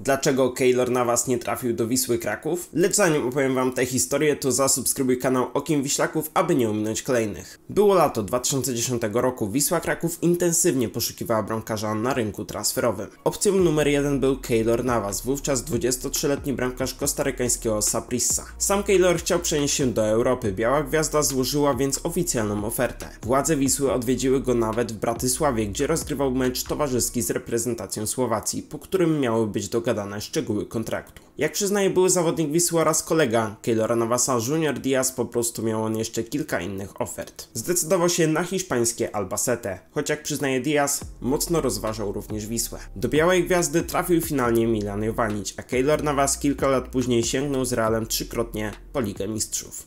dlaczego Keylor Nawas nie trafił do Wisły Kraków, lecz zanim opowiem wam tę historię, to zasubskrybuj kanał Okiem Wiślaków, aby nie ominąć kolejnych. Było lato 2010 roku, Wisła Kraków intensywnie poszukiwała bramkarza na rynku transferowym. Opcją numer jeden był Keylor Navas, wówczas 23-letni bramkarz kostarykańskiego Saprissa. Sam Keylor chciał przenieść się do Europy, Biała Gwiazda złożyła więc oficjalną ofertę. Władze Wisły odwiedziły go nawet w Bratysławie, gdzie rozgrywał mecz towarzyski z reprezentacją Słowacji, po którym miały być do dogadane szczegóły kontraktu. Jak przyznaje były zawodnik Wisły oraz kolega Keylora Navasa Junior Diaz po prostu miał on jeszcze kilka innych ofert. Zdecydował się na hiszpańskie Albacete, choć jak przyznaje Diaz, mocno rozważał również Wisłę. Do Białej Gwiazdy trafił finalnie Milan Jovanić, a Keylor Navas kilka lat później sięgnął z Realem trzykrotnie po Ligę Mistrzów.